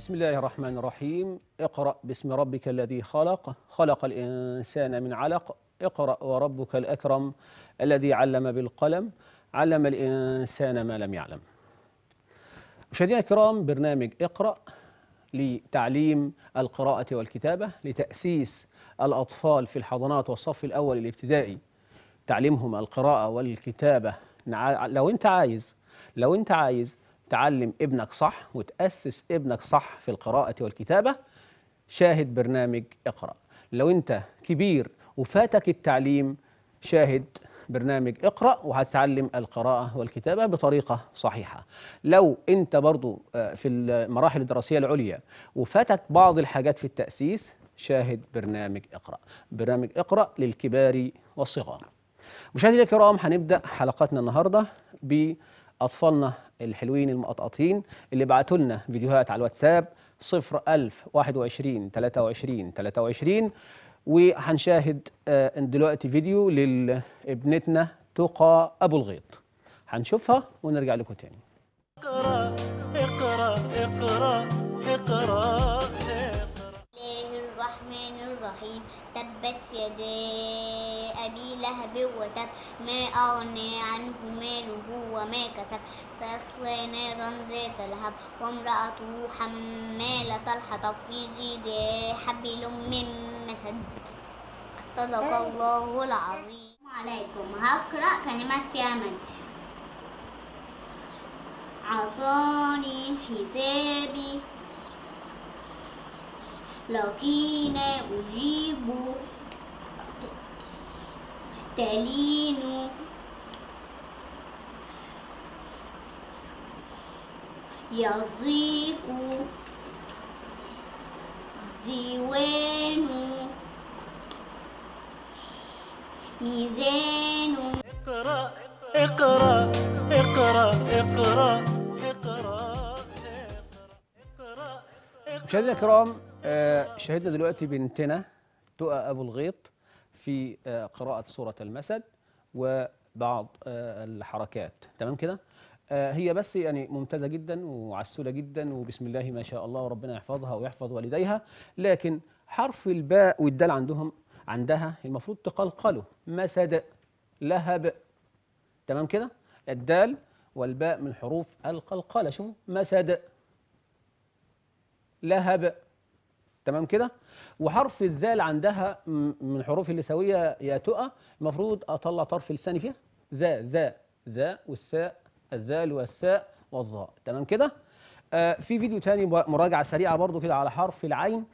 بسم الله الرحمن الرحيم اقرأ باسم ربك الذي خلق خلق الإنسان من علق اقرأ وربك الأكرم الذي علم بالقلم علم الإنسان ما لم يعلم مشاهدينا الكرام برنامج اقرأ لتعليم القراءة والكتابة لتأسيس الأطفال في الحضانات والصف الأول الابتدائي تعليمهم القراءة والكتابة لو أنت عايز لو أنت عايز تعلم ابنك صح وتأسس ابنك صح في القراءة والكتابة شاهد برنامج اقرأ لو أنت كبير وفاتك التعليم شاهد برنامج اقرأ وهتتعلم القراءة والكتابة بطريقة صحيحة لو أنت برضو آه، في المراحل الدراسية العليا وفاتك بعض الحاجات في التأسيس شاهد برنامج اقرأ برنامج اقرأ للكبار والصغار مشاهدينا الكرام هنبدأ حلقتنا النهاردة ب أطفالنا الحلوين المقطقطين اللي بعتوا لنا فيديوهات على الواتساب 01021 23 23 وهنشاهد آه، دلوقتي فيديو لابنتنا تقى أبو الغيط هنشوفها ونرجع لكم تاني اقرأ اقرأ اقرأ كتب ما أغني عنه ماله وما كسب سيصلى نارا ذات لهب وامرأته حمالة الحطب في جيدها حبل من مسد صدق آه. الله العظيم السلام عليكم هقرأ كلمات كامل عصاني حسابي لكن أجيبه تلين يضيق ديوان ميزان اقرأ اقرأ اقرأ اقرأ اقرأ مشاهدينا الكرام آه، شاهدنا دلوقتي بنتنا تقى ابو الغيط في آه، قراءة سورة المسد وبعض آه، الحركات تمام كده آه، هي بس يعني ممتازة جدا وعسولة جدا وبسم الله ما شاء الله وربنا يحفظها ويحفظ والديها لكن حرف الباء والدال عندهم عندها المفروض تقلقله مسد لهب تمام كده الدال والباء من حروف القلقلة شوفوا مسد لهب تمام كده وحرف الذال عندها من حروف اللسويه يا تؤى المفروض اطلع طرف لساني فيها ذا ذا ذا والثاء الذال والثاء والظاء تمام كده آه، في فيديو تاني مراجعه سريعه برضو كده على حرف العين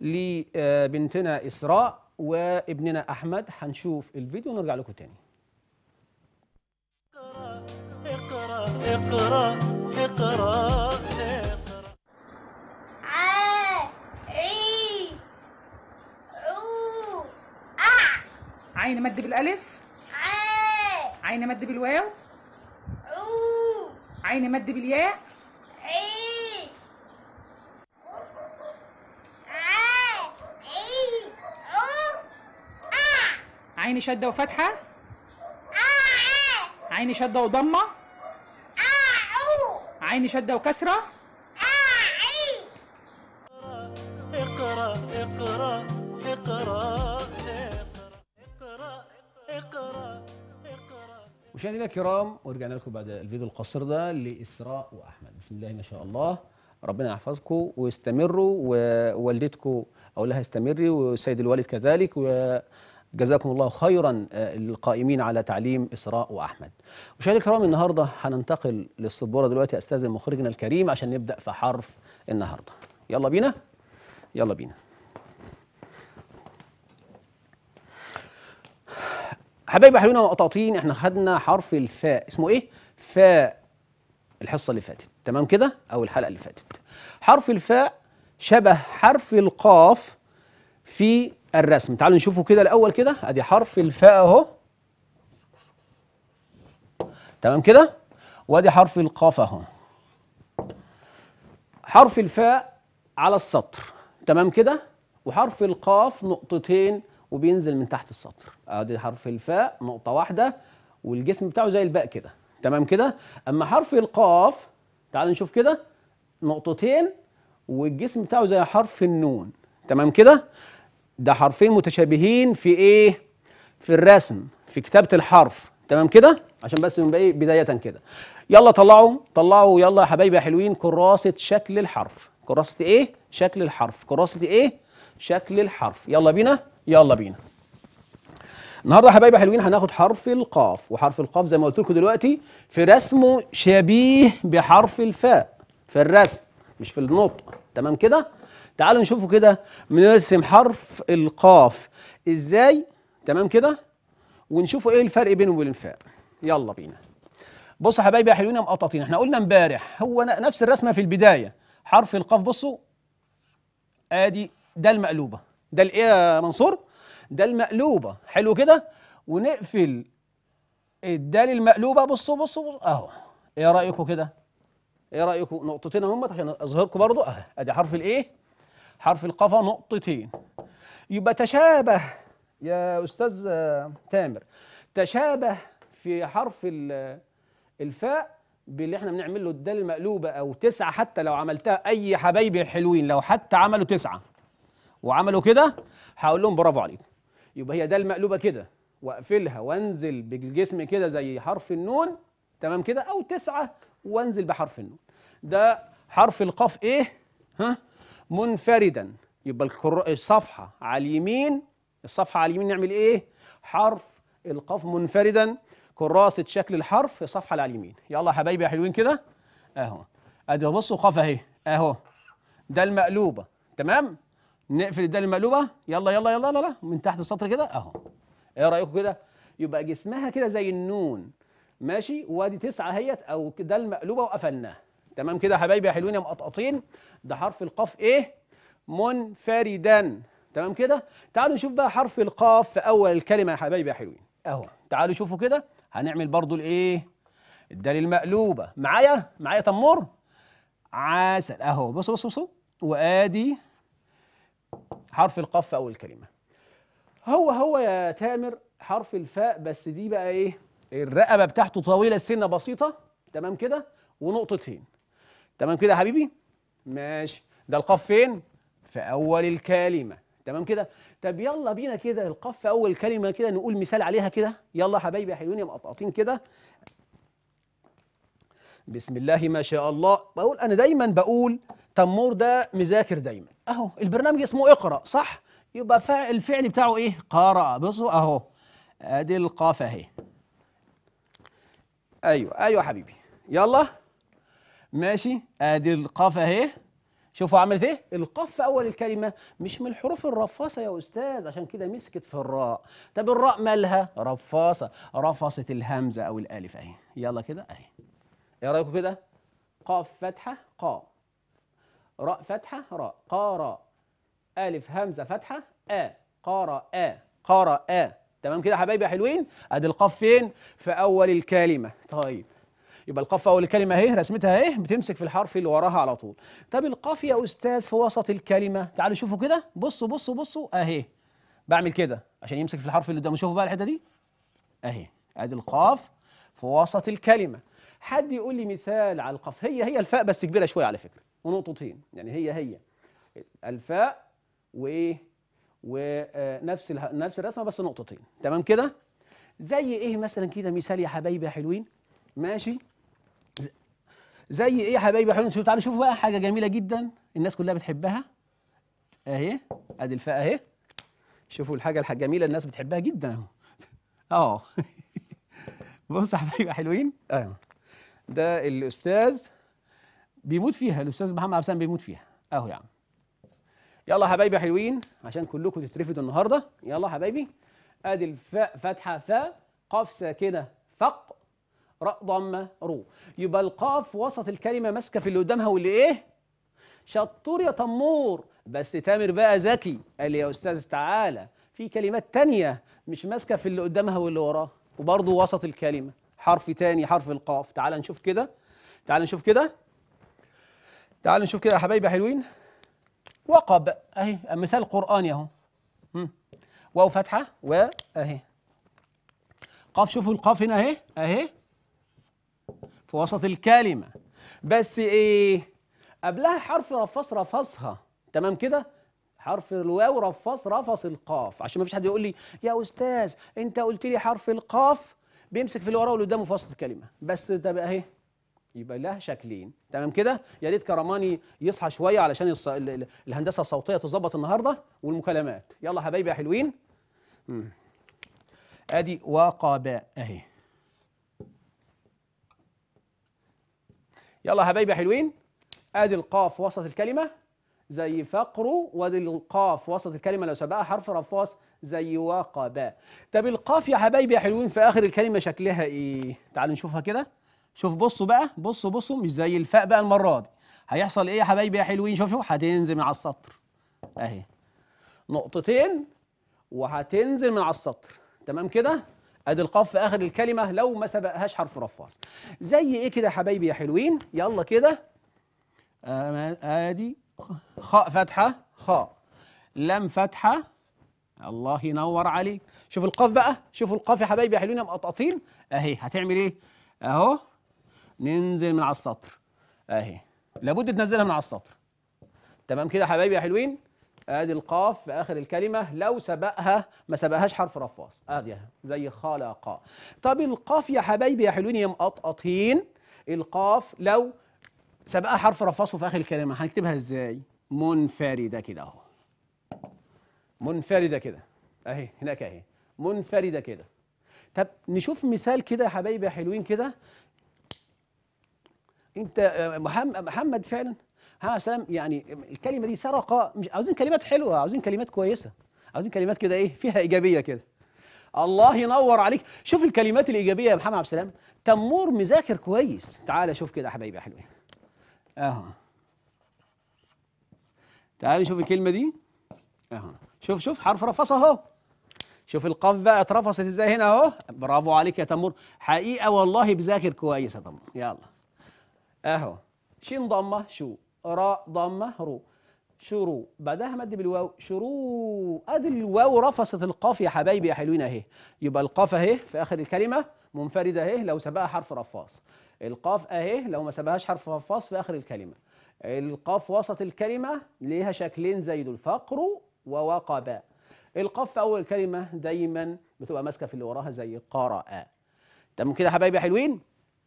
لبنتنا آه، اسراء وابننا احمد هنشوف الفيديو ونرجع لكم تاني اقرا اقرا اقرا اقرا عين مد بالالف ع عين مد بالواو ع عين مد بالياء عي عين شده وفتحه عين شده وضمه عين شده وكسره اقرا اقرا اقرا مشاهدينا الكرام ورجعنا لكم بعد الفيديو القصير ده لاسراء واحمد بسم الله ما شاء الله ربنا يحفظكم واستمروا ووالدتكم اقول لها استمري والسيد الوالد كذلك وجزاكم الله خيرا القائمين آه، على تعليم اسراء واحمد مشاهدينا الكرام النهارده هننتقل للسبوره دلوقتي استاذ مخرجنا الكريم عشان نبدا في حرف النهارده يلا بينا يلا بينا حبايبي حلوين وقطاطين احنا خدنا حرف الفاء اسمه ايه فاء الحصه اللي فاتت تمام كده او الحلقه اللي فاتت حرف الفاء شبه حرف القاف في الرسم تعالوا نشوفه كده الاول كده ادي حرف الفاء اهو تمام كده وادي حرف القاف اهو حرف الفاء على السطر تمام كده وحرف القاف نقطتين وبينزل من تحت السطر ادي حرف الفاء نقطه واحده والجسم بتاعه زي الباء كده تمام كده اما حرف القاف تعال نشوف كده نقطتين والجسم بتاعه زي حرف النون تمام كده ده حرفين متشابهين في ايه في الرسم في كتابه الحرف تمام كده عشان بس من إيه؟ بدايه كده يلا طلعوا طلعوا يلا يا حبايبي يا حلوين كراسه شكل الحرف كراسه ايه شكل الحرف كراسه ايه شكل الحرف يلا بينا يلا بينا النهارده يا حبايبي حلوين هناخد حرف القاف وحرف القاف زي ما قلت لكم دلوقتي في رسمه شبيه بحرف الفاء في الرسم مش في النطق تمام كده تعالوا نشوفوا كده بنرسم حرف القاف ازاي تمام كده ونشوفوا ايه الفرق بينه وبين الفاء يلا بينا بصوا يا حبايبي يا حلوين يا مقططين احنا قلنا امبارح هو نفس الرسمه في البدايه حرف القاف بصوا ادي ده المقلوبه ده الايه يا منصور ده المقلوبه حلو كده ونقفل الدال المقلوبه بصوا بصوا بص اهو ايه رايكم كده ايه رايكم نقطتين هما عشان اظهركم برضو اهي ادي حرف الايه حرف القفا نقطتين يبقى تشابه يا استاذ تامر تشابه في حرف الفاء باللي احنا بنعمل له الدال المقلوبه او تسعه حتى لو عملتها اي حبايبي الحلوين لو حتى عملوا تسعه وعملوا كده هقول لهم برافو عليكم يبقى هي ده المقلوبه كده واقفلها وانزل بالجسم كده زي حرف النون تمام كده او تسعة وانزل بحرف النون ده حرف القاف ايه ها منفردا يبقى الصفحه على اليمين الصفحه على اليمين نعمل ايه حرف القاف منفردا كراسه شكل الحرف في الصفحه اللي على اليمين يلا حبايبي يا حلوين كده اهو ادي بصوا قاف اهي اهو ده المقلوبه تمام نقفل الدال المقلوبه يلا يلا يلا يلا من تحت السطر كده اهو ايه رايكم كده يبقى جسمها كده زي النون ماشي وادي تسعة اهيت او ده المقلوبه وقفلناها تمام كده يا حبايبي يا حلوين يا مقطقطين ده حرف القاف ايه منفردا تمام كده تعالوا نشوف بقى حرف القاف في اول الكلمه يا حبايبي يا حلوين اهو تعالوا شوفوا كده هنعمل برضو الايه الدال المقلوبه معايا معايا تمر عسل اهو بصوا بصوا بصوا وادي حرف القاف في اول الكلمه هو هو يا تامر حرف الفاء بس دي بقى ايه الرقبه بتاعته طويله السنه بسيطه تمام كده ونقطتين تمام كده يا حبيبي ماشي ده القاف فين في اول الكلمه تمام كده طب يلا بينا كده القاف في اول كلمه كده نقول مثال عليها كده يلا يا حبايبي يا حلوين يا مقطقطين كده بسم الله ما شاء الله بقول انا دايما بقول تمور ده مذاكر دايما اهو البرنامج اسمه اقرا صح يبقى الفعل بتاعه ايه قرأ بصوا اهو ادي القاف اهي ايوه ايوه حبيبي يلا ماشي ادي القاف اهي شوفوا عملت ايه القاف في اول الكلمه مش من الحروف الرفاصه يا استاذ عشان كده مسكت في الراء طب الراء مالها رفاصه رفصت الهمزه او الالف اهي يلا كده اهي ايه رايكم كده قاف فتحه قاف راء فتحة راء قارا ألف همزة فتحة آ قارا آ قارا آ تمام كده يا حبايبي يا حلوين ادي القاف فين في اول الكلمه طيب يبقى القاف في اول الكلمه اهي رسمتها اهي بتمسك في الحرف اللي وراها على طول طب القاف يا استاذ في وسط الكلمه تعالوا شوفوا كده بصوا بصوا بصوا اهي بعمل كده عشان يمسك في الحرف اللي قدامه شوفوا بقى الحته دي اهي ادي القاف في وسط الكلمه حد يقول لي مثال على القاف هي هي الفاء بس كبيره شويه على فكره ونقطتين يعني هي هي الفاء وايه ونفس نفس الرسمه بس نقطتين تمام كده زي ايه مثلا كده مثال يا حبايبي يا حلوين ماشي زي ايه يا حبايبي يا حلوين شوف تعالوا شوفوا بقى حاجه جميله جدا الناس كلها بتحبها اهي ادي الفاء اهي شوفوا الحاجه الجميله الناس بتحبها جدا اه بصوا يا حبايبي حلوين ايوه ده الاستاذ بيموت فيها الاستاذ محمد عبد السلام بيموت فيها اهو يا عم يلا حبايبي حلوين عشان كلكم تترفدوا النهارده يلا حبايبي ادي الفاء فاتحه فاء قاف ساكنه فق راء ضمه رو يبقى القاف وسط الكلمه ماسكه في اللي قدامها واللي ايه شطور يا تمور بس تامر بقى ذكي قال لي يا استاذ تعالى في كلمات تانية مش ماسكه في اللي قدامها واللي وراها وبرضه وسط الكلمه حرف تاني حرف القاف تعالى نشوف كده تعالى نشوف كده تعالوا نشوف كده يا حبايبي حلوين وقب اهي مثال قراني اهو واو فتحه واهي قاف شوفوا القاف هنا اهي اهي في وسط الكلمه بس ايه قبلها حرف رفص رفصها تمام كده حرف الواو رفص رفص القاف عشان ما فيش حد يقول لي يا استاذ انت قلت لي حرف القاف بيمسك في اللي وراه واللي قدامه في وسط الكلمه بس طب اهي يبقى لها شكلين تمام كده يا ريت كرماني يصحى شويه علشان الص... الهندسه الصوتيه تظبط النهارده والمكالمات يلا حبايبي يا حلوين مم. ادي وقباء اهي يلا حبايبي يا حلوين ادي القاف وسط الكلمه زي فقر وادي القاف وسط الكلمه لو سبقها حرف رفاص زي وقباء طب القاف يا حبايبي يا حلوين في اخر الكلمه شكلها ايه تعالوا نشوفها كده شوف بصوا بقى بصوا بصوا مش زي الفاء بقى المره دي هيحصل ايه يا حبايبي يا حلوين شوف شوف هتنزل من على السطر اهي نقطتين وهتنزل من على السطر تمام كده ادي القاف في اخر الكلمه لو ما سبقهاش حرف رفع زي ايه كده يا حبايبي يا حلوين يلا كده آه، ادي خاء فتحه خاء لم فتحه الله ينور عليك شوف القاف بقى شوف القاف يا حبايبي يا حلوين يا مقطقطين اهي هتعمل ايه اهو ننزل من على السطر اهي لابد تنزلها من على السطر تمام كده حبايبي يا حلوين ادي القاف في اخر الكلمه لو سبقها ما سبقهاش حرف رفاص اديها زي خلق طب القاف يا حبايبي يا حلوين يا مقطقطين القاف لو سبقها حرف رفاص في اخر الكلمه هنكتبها ازاي منفرده كده اهو منفرده كده اهي هناك اهي منفرده كده طب نشوف مثال كده يا حبايبي يا حلوين كده انت آه، آه، محمد فعلا محمد سلام يعني الكلمه دي سرقه مش عاوزين كلمات حلوه عاوزين كلمات كويسه عاوزين كلمات كده ايه فيها ايجابيه كده الله ينور عليك شوف الكلمات الايجابيه يا محمد عبد السلام تمور مذاكر كويس تعال شوف كده يا حبايبي يا حلوين اهو تعالى شوف الكلمه دي اهو شوف شوف حرف رفص اهو شوف القاف بقى اترفصت ازاي هنا اهو برافو عليك يا تمور حقيقه والله بذاكر كويس يا تمور يلا اهو شين ضمه شو راء ضمه رو شرو بعدها مد بالواو شرو ادي الواو رفصت القاف يا حبايبي يا حلوين اهي يبقى القاف اهي في اخر الكلمه منفرده اهي لو سبقها حرف رفاص القاف اهي لو ما سبقهاش حرف رفاص في اخر الكلمه القاف وسط الكلمه ليها شكلين زي دول فقر ووقبا القاف في اول الكلمه دايما بتبقى ماسكه في اللي وراها زي قرأ تمام كده يا حبايبي يا حلوين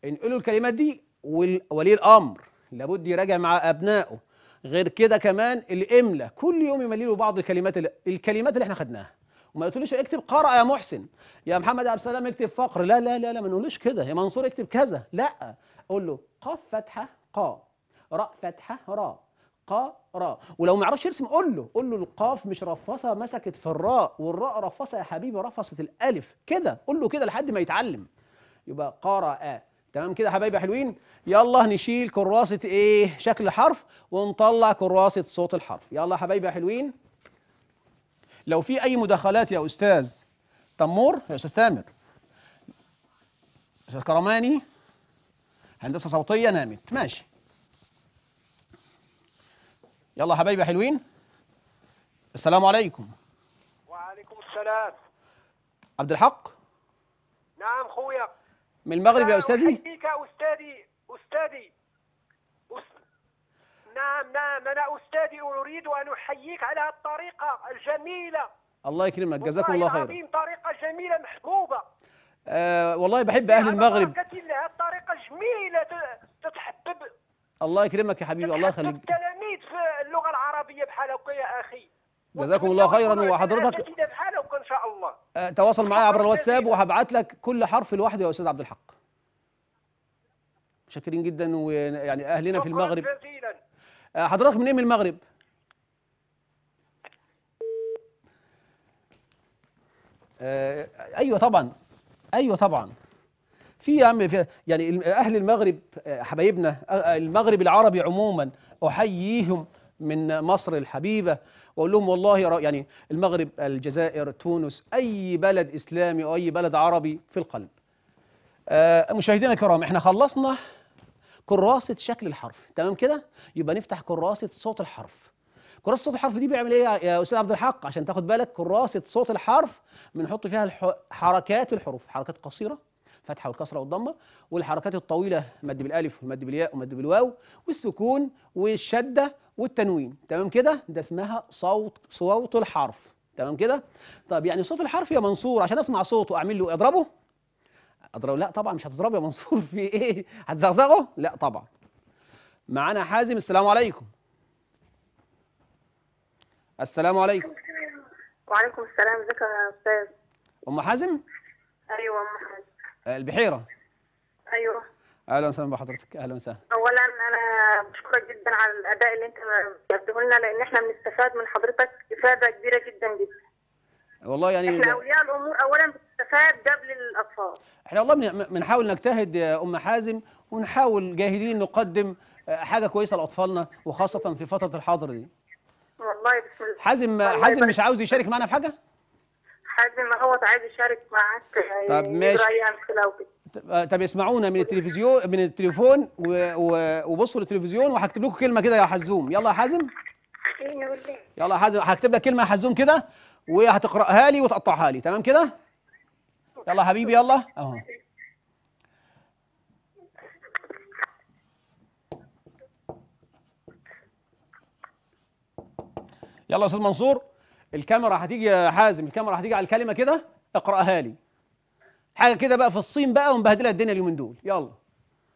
انقلوا الكلمات دي وولي الامر لابد يراجع مع ابنائه غير كده كمان الاملا كل يوم يملي له بعض الكلمات اللي الكلمات اللي احنا خدناها وما يقولوش اكتب قرأ يا محسن يا محمد عبد السلام اكتب فقر لا لا لا لا ما نقولوش كده يا منصور اكتب كذا لا قول له قاف فتحه قا راء فتحه راء قا راء ولو ما يعرفش يرسم قول له قول له القاف مش رفصه مسكت في الراء والراء رفصه يا حبيبي رفصت الالف كده قول له كده لحد ما يتعلم يبقى قرأ تمام كده حبايبي حلوين يلا نشيل كراسه ايه شكل حرف ونطلع كراسه صوت الحرف يلا حبايبي حلوين لو في اي مداخلات يا استاذ تمور يا استاذ تامر استاذ كرماني هندسه صوتيه نامت ماشي يلا حبايبي حلوين السلام عليكم وعليكم السلام عبد الحق نعم خويا من المغرب يا استاذي احييك استاذي استاذي نعم نعم انا استاذي اريد ان احييك على الطريقه الجميله الله يكرمك جزاكم الله خير طريقه جميله محبوبه آه والله بحب اهل المغرب الله الطريقه جميله تتحبب الله يكرمك يا حبيبي الله يخليك التلاميذ في اللغه العربيه بحال يا اخي جزاكم الله خيرا وحضرتك شاء الله آه، تواصل معايا عبر الواتساب وهبعت لك كل حرف لوحده يا استاذ عبد الحق شاكرين جدا ويعني اهلنا في المغرب جزيلا. آه، حضرتك منين من المغرب آه، ايوه طبعا ايوه طبعا في يا عم في يعني اهل المغرب حبايبنا المغرب العربي عموما احييهم من مصر الحبيبة وأقول لهم والله يعني المغرب الجزائر تونس أي بلد إسلامي أو أي بلد عربي في القلب آه، مشاهدينا الكرام احنا خلصنا كراسة شكل الحرف تمام كده يبقى نفتح كراسة صوت الحرف كراسة صوت الحرف دي بيعمل ايه يا أستاذ عبد الحق عشان تاخد بالك كراسة صوت الحرف بنحط فيها حركات الحروف حركات قصيرة فتحة والكسره والضمه والحركات الطويله مد بالالف ومد بالياء ومد بالواو والسكون والشده والتنوين تمام كده ده اسمها صوت صوت الحرف تمام كده طب يعني صوت الحرف يا منصور عشان اسمع صوته اعمل له اضربه اضربه لا طبعا مش هتضربه يا منصور في ايه هتزغزغه لا طبعا معانا حازم السلام عليكم السلام عليكم وعليكم السلام ازيك يا استاذ ام حازم ايوه ام حازم البحيره ايوه اهلا وسهلا بحضرتك اهلا وسهلا اولا انا بشكرك جدا على الاداء اللي انت بتقدمه لنا لان احنا بنستفاد من حضرتك افاده كبيره جدا جدا والله يعني احنا اولياء الامور اولا بتستفاد قبل الاطفال احنا والله بنحاول نجتهد يا ام حازم ونحاول جاهدين نقدم آه، حاجه كويسه لاطفالنا وخاصه في فتره الحاضر دي والله بسم الله حازم حازم مش عاوز يشارك معنا في حاجه حازم هو عايز يشارك معاك آه، طب ماشي طب اسمعونا من التلفزيون من التليفون وبصوا للتلفزيون وهكتب لكم كلمه كده يا حزوم يلا يا حازم يلا يا حازم هكتب لك كلمه يا حزوم كده وهتقراها لي وتقطعها لي تمام كده يلا حبيبي يلا اهو يلا يا استاذ منصور الكاميرا هتيجي يا حازم الكاميرا هتيجي على الكلمه كده اقراها لي حاجه كده بقى في الصين بقى ومبهدله الدنيا اليومين دول يلا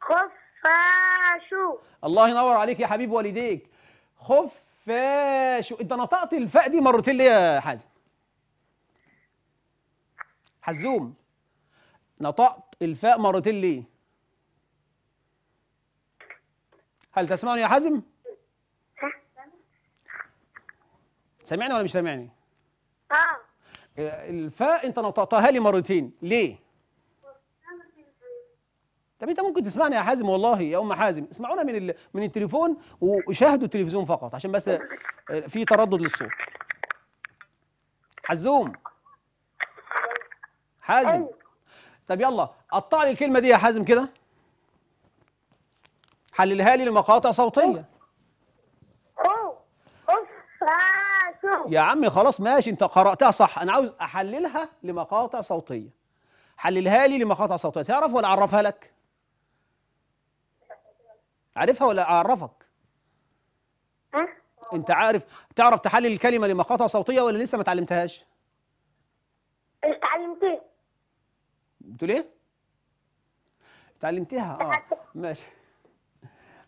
خفاشو الله ينور عليك يا حبيب والديك خفاشو انت نطقت الفاء دي مرتين ليه يا حازم حزوم نطقت الفاء مرتين ليه هل تسمعني يا حازم سامعني ولا مش سامعني اه, آه، الفاء انت نطقتها لي مرتين ليه طب انت ممكن تسمعني يا حازم والله يا ام حازم اسمعونا من ال... من التليفون وشاهدوا التلفزيون فقط عشان بس آه، في تردد للصوت حزوم حازم أيوه. طب يلا قطع لي الكلمه دي يا حازم كده حللها لي لمقاطع صوتيه يا عمي خلاص ماشي انت قراتها صح انا عاوز احللها لمقاطع صوتيه حللها لي لمقاطع صوتيه تعرف ولا اعرفها لك عارفها ولا اعرفك أه؟ انت عارف تعرف تحلل الكلمه لمقاطع صوتيه ولا لسه ما اتعلمتهاش إيه، اتعلمتها بتقول ايه اتعلمتها اه ماشي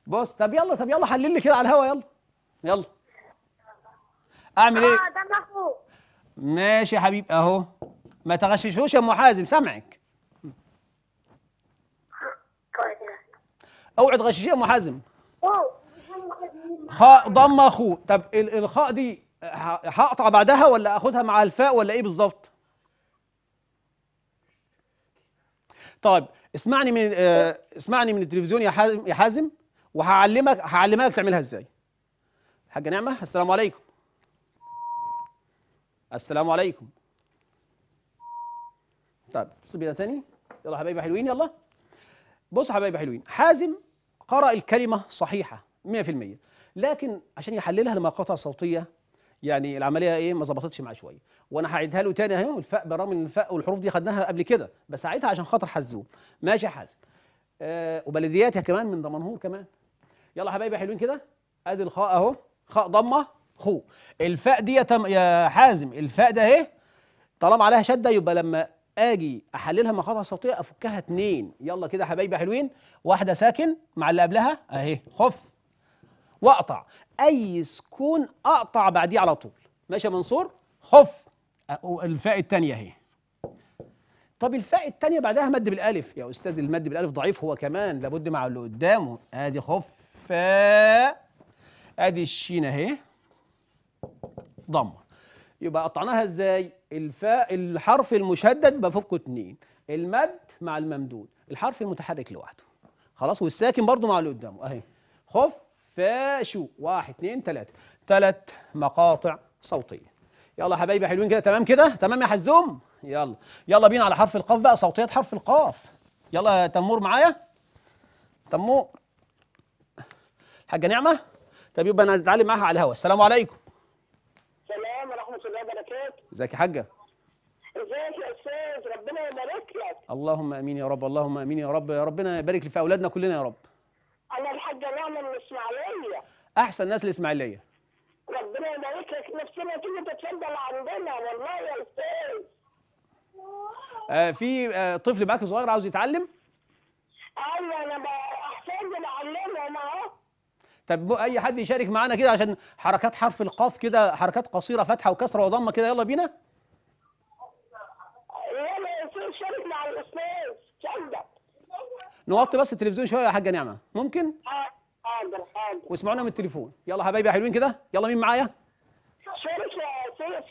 بص طب يلا طب يلا حلل لي كده على الهوا يلا يلا اعمل ايه اه ده ماشي يا حبيبي اهو ما تغششوش يا ام حازم سامعك اوعي تغششيها ام حازم خاء ضم اخو طب الخاء دي هقطع بعدها ولا اخدها مع الفاء ولا ايه بالظبط طيب اسمعني من آه اسمعني من التلفزيون يا حازم يا حازم وهعلمك هعلمك تعملها ازاي حاجه نعمه السلام عليكم السلام عليكم طيب اتصل بينا تاني يلا حبايبي حلوين يلا بصوا حبايبي حلوين حازم قرأ الكلمة صحيحة 100% لكن عشان يحللها لمقاطع صوتية يعني العملية ايه ما ظبطتش معاه شوية وانا هعيدها له تاني اهو الفاء بالرغم ان الفاء والحروف دي خدناها قبل كده بس هعيدها عشان خاطر حزوم ماشي يا حازم آه وبلدياتها كمان من دمنهور كمان يلا حبايبي حلوين كده ادي الخاء اهو خاء ضمه خو الفاء دي يا حازم الفاء ده اهي طالما عليها شده يبقى لما اجي احللها مقاطع صوتيه افكها اتنين يلا كده حبايبي حلوين واحده ساكن مع اللي قبلها اهي خف واقطع اي سكون اقطع بعديه على طول ماشي يا منصور خف الفاء الثانيه اهي طب الفاء الثانيه بعدها مد بالالف يا استاذ المد بالالف ضعيف هو كمان لابد مع اللي قدامه ادي خف فاء ادي الشين اهي ضمه يبقى قطعناها ازاي الفاء الحرف المشدد بفكه اتنين المد مع الممدود الحرف المتحرك لوحده خلاص والساكن برضو مع اللي قدامه اهي خف فاشو واحد اتنين تلاتة تلات مقاطع صوتية يلا يا حبايبي حلوين كده تمام كده تمام يا حزوم يلا يلا بينا على حرف القاف بقى صوتيات حرف القاف يلا يا تمور معايا تمور حاجه نعمه طب يبقى انا هتعلم معاها على الهوا السلام عليكم ازيك يا حاجه ازيك يا استاذ ربنا يبارك لك اللهم امين يا رب اللهم امين يا رب يا ربنا يبارك في اولادنا كلنا يا رب انا الحاجه نعمه من الاسماعيليه احسن ناس الاسماعيليه ربنا يبارك لك نفسنا تيجي تتفضل عندنا والله يا استاذ آه في آه طفل معاك صغير عاوز يتعلم ايوه انا بقى طب اي حد يشارك معانا كده عشان حركات حرف القاف كده حركات قصيره فتحه وكسره وضمه كده يلا بينا يلا شارك مع نوقف بس التلفزيون شويه يا حاجه نعمه ممكن حاضر حاضر واسمعونا من التليفون يلا حبايبي حلوين كده يلا مين معايا شارك يا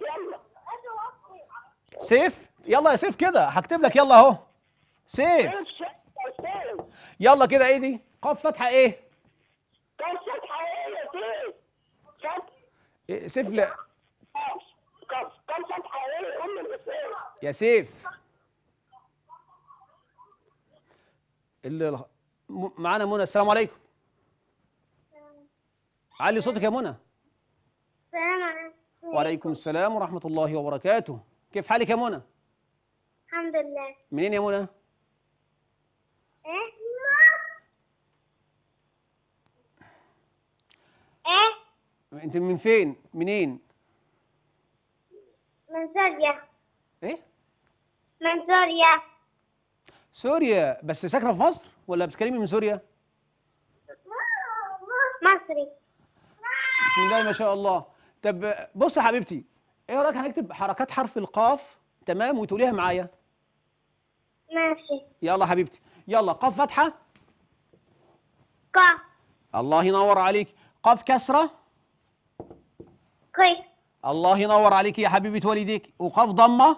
سيف يلا سيف يلا يا سيف كده هكتب لك يلا اهو سيف يلا كده عيدي ايه قاف فتحه ايه كسرت حقيقيه فين؟ سيف لا كسرت حقيقيه ام يا سيف اللي معانا منى السلام عليكم علي صوتك يا منى السلام عليكم وعليكم السلام ورحمه الله وبركاته كيف حالك يا منى الحمد لله منين يا منى انت من فين منين من سوريا ايه من سوريا سوريا بس ساكنه في مصر ولا بتتكلمي من سوريا مصري بسم الله ما شاء الله طب بص يا حبيبتي ايه رايك هنكتب حركات حرف القاف تمام وتقوليها معايا ماشي يلا حبيبتي يلا قاف فتحه قاف الله ينور عليك قاف كسره كي الله ينور عليك يا حبيبه والديك وقاف ضمه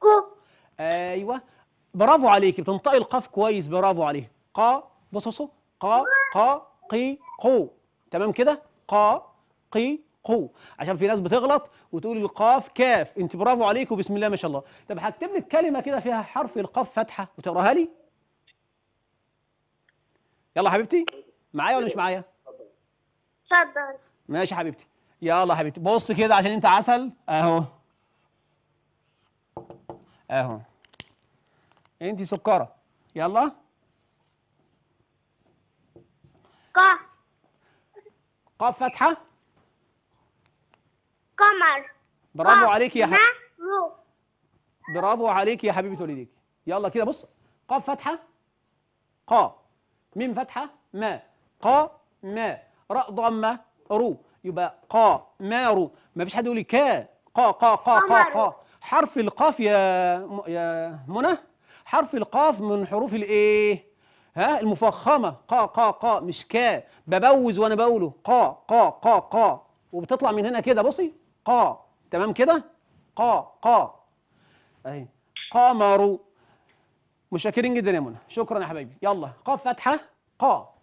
كو ايوه برافو عليك بتنطقي القاف كويس برافو عليه قا بصصو قا قا قي قو تمام كده قا قي قو عشان في ناس بتغلط وتقول القاف كاف انت برافو عليك وبسم الله ما شاء الله طب هكتب لك كلمه كده فيها حرف القاف فتحه وتقراها لي يلا حبيبتي معايا ولا مش معايا اتفضل ماشي يا حبيبتي يلا يا حبيبتي بص كده عشان انت عسل اهو اهو انت سكره يلا ق ق فتحه قمر برافو عليك يا حبيبتي برافو عليك يا حبيبه والديك يلا كده بص ق فتحه ق ميم فتحه ما ق ما راء ضمه رو يبقى قا مارو ما فيش حد يقول لي كا قا قا قا قا قا حرف القاف يا يا منى حرف القاف من حروف الايه ها المفخمه قا قا قا مش كا ببوز وانا بقوله قا قا قا قا وبتطلع من هنا كده بصي قا تمام كده قا قا اهي قمر مشاكرين جدا يا منى شكرا يا حبايبي يلا قاف فتحه قا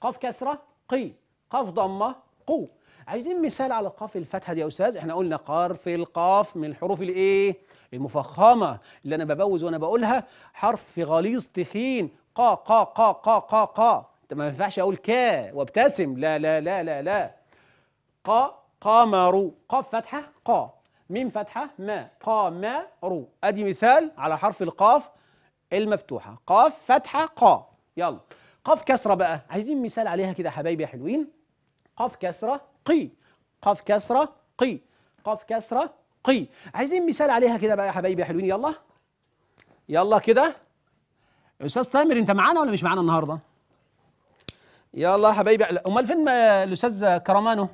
قاف كسره قي قاف ضمه قو عايزين مثال على قاف الفتحه دي يا استاذ احنا قلنا قرف القاف من الحروف الايه المفخمه اللي انا ببوز وانا بقولها حرف غليظ تخين قا قا قا قا قا قا انت ما ينفعش اقول كا وابتسم لا لا لا لا لا قا قمر قاف فتحه قا ميم فتحه ما قمر ادي مثال على حرف القاف المفتوحه قاف فتحه قا يلا قاف كسره بقى عايزين مثال عليها كده حبايبي يا حلوين قاف كسره قي قاف كسرة قي قاف كسرة قي عايزين مثال عليها كده بقى يا حبايبي يا حلوين يلا يلا كده استاذ تامر انت معانا ولا مش معانا النهارده يلا يا حبايبي امال فين الاستاذ كرمانو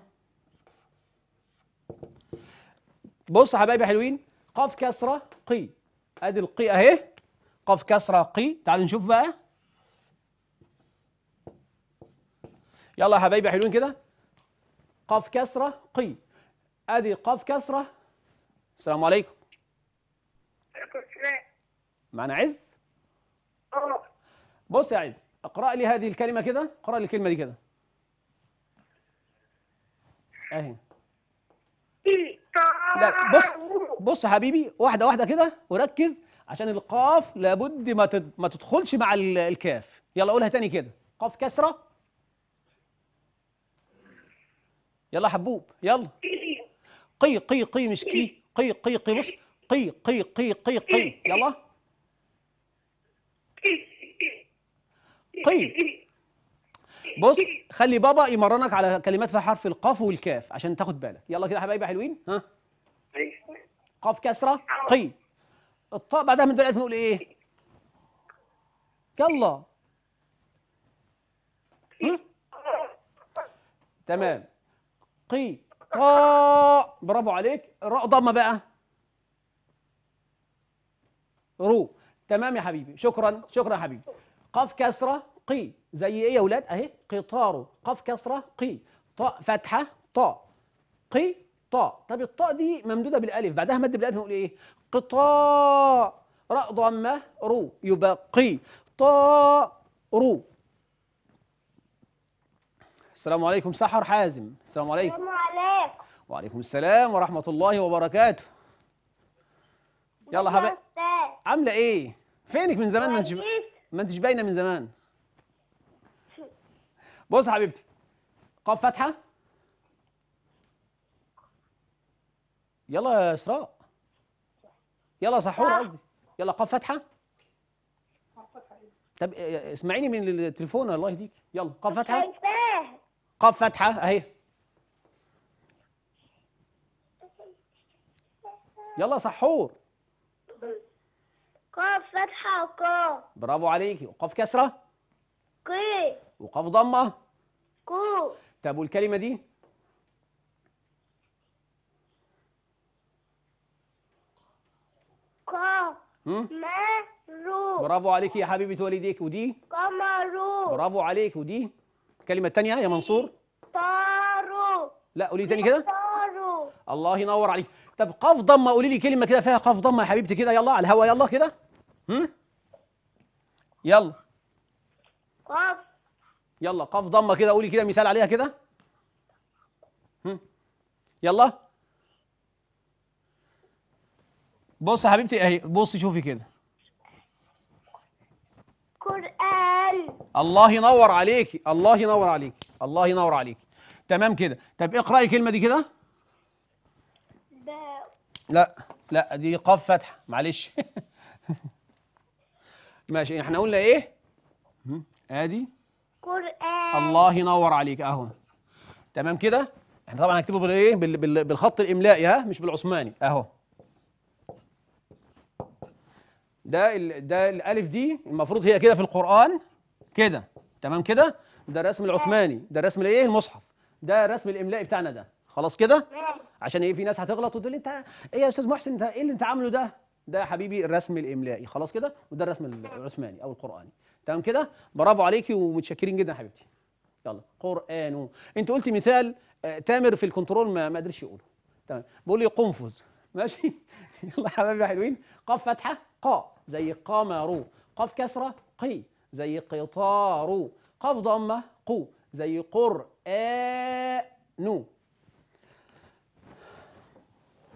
بص يا حبايبي حلوين قاف كسره قي ادي القي اهي قاف كسره قي تعالوا نشوف بقى يلا يا حبايبي حلوين كده قاف كسرة قي أدي قاف كسرة السلام عليكم معنا عز أه. بص يا عز اقرأ لي هذه الكلمة كده اقرأ لي الكلمة دي كده اهي لا بص بص حبيبي واحدة واحدة كده وركز عشان القاف لابد ما ما تدخلش مع الكاف يلا قولها تاني كده قاف كسرة يلا حبوب يلا قي قي قي مش كي قي قي قي بص قي قي قي قي قي يلا قي بص خلي بابا يمرنك على كلمات فيها حرف القاف والكاف عشان تاخد بالك يلا كده حبايبي حلوين ها قاف كسره قي الطاء بعدها من دول نقول ايه يلا تمام قي قاء برافو عليك راء ضمه بقى رو تمام يا حبيبي شكرا شكرا يا حبيبي قاف كسره قي زي ايه يا اولاد اهي قطاره قاف كسره قي طاء فتحه طاء قي طاء طب الطاء دي ممدوده بالالف بعدها مد بالالف نقول ايه قطاء راء ضمه رو يبقى قي طاء رو السلام عليكم سحر حازم السلام عليكم السلام عليكم وعليكم السلام ورحمة الله وبركاته يلا حبايبي عاملة ايه؟ فينك من زمان ما انتش ما انتش باينة من زمان بص يا حبيبتي قاف فاتحة يلا يا اسراء يلا سحور آه. قصدي يلا قاف فاتحة طب آه، آه، اسمعيني من التليفون الله يهديك يلا قاف فاتحة قاف فتحة أهي يلا سحور قاف فتحة وقاف برافو عليكي وقاف كسرة قي وقاف ضمة كو طب والكلمة دي قاف برافو عليكي يا حبيبة والديك ودي قمر برافو عليك ودي الكلمة تانية يا منصور طارو لا قولي تاني كده طارو الله ينور عليك طب قف ضمة قولي لي كلمة كده فيها قف ضمة يا حبيبتي كده يلا على الهوا يلا كده هم يلا قف يلا قف ضمة كده قولي كده مثال عليها كده هم يلا بص يا حبيبتي اهي بصي شوفي كده الله ينور عليكي الله ينور عليكي الله ينور عليكي تمام كده طب اقراي الكلمه دي كده لا لا دي قاف فتحه معلش ماشي احنا قلنا ايه ادي قران الله ينور عليك اهو تمام كده احنا طبعا هنكتبه بالايه بالخط الاملائي ها مش بالعثماني اهو ده ده الالف دي المفروض هي كده في القران كده تمام كده ده الرسم العثماني ده الرسم الايه المصحف ده الرسم الاملائي بتاعنا ده خلاص كده عشان ايه في ناس هتغلط وتقول انت ايه يا استاذ محسن انت ايه اللي انت عامله ده ده يا حبيبي الرسم الاملائي خلاص كده وده الرسم العثماني او القراني تمام كده برافو عليكي ومتشكرين جدا يا حبيبتي يلا قران انت قلتي مثال آه، تامر في الكنترول ما ما قدرش يقوله تمام بقول لي قنفذ ماشي يلا يا حبايبي حلوين قاف فتحه قاء زي قامرو قاف كسره قي زي قطار قف ضمة قو زي قر نو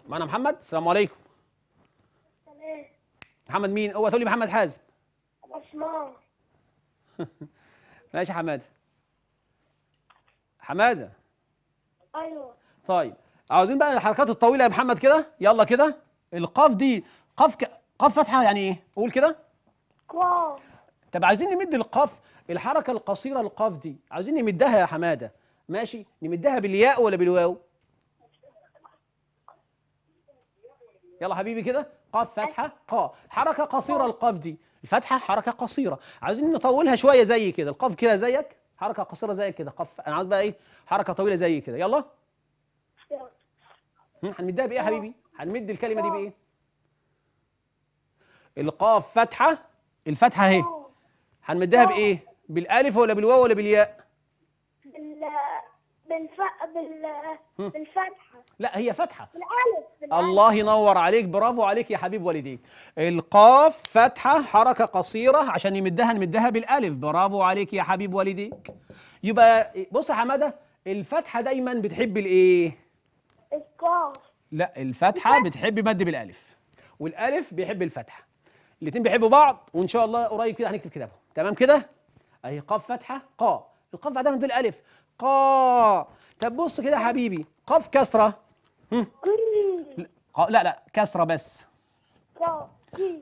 معنا محمد السلام عليكم محمد مين هو تقول لي محمد حازم ماشي حماده حماده ايوه طيب عاوزين بقى الحركات الطويله يا محمد كده يلا كده القاف دي قاف ك... قاف فتحه يعني ايه قول كده طب عايزين نمد القاف الحركه القصيره القاف دي عايزين نمدها يا حماده ماشي نمدها بالياء ولا بالواو يلا حبيبي كده قاف فتحه قا حركه قصيره القاف دي الفتحه حركه قصيره عايزين نطولها شويه زي كده القاف كده زيك حركه قصيره زي كده قف انا عاوز بقى ايه حركه طويله زي كده يلا هنمدها بايه يا حبيبي هنمد الكلمه دي بايه القاف فتحه الفتحه اهي هنمدها آه. بايه بالالف ولا بالواو ولا بالياء بال بالف... بال... بالفتحه لا هي فتحه بالالف بالألف. الله ينور عليك برافو عليك يا حبيب والديك القاف فتحه حركه قصيره عشان نمدها نمدها بالالف برافو عليك يا حبيب والديك يبقى بص يا حماده الفتحه دايما بتحب الايه القاف لا الفتحه بتحب مد بالالف والالف بيحب الفتحه الاثنين بيحبوا بعض وان شاء الله قريب كده هنكتب كتابهم تمام كده اهي قاف فتحه قا القاف بعدها من الالف قا طب بص كده يا حبيبي قاف كسره هم. لا لا كسره بس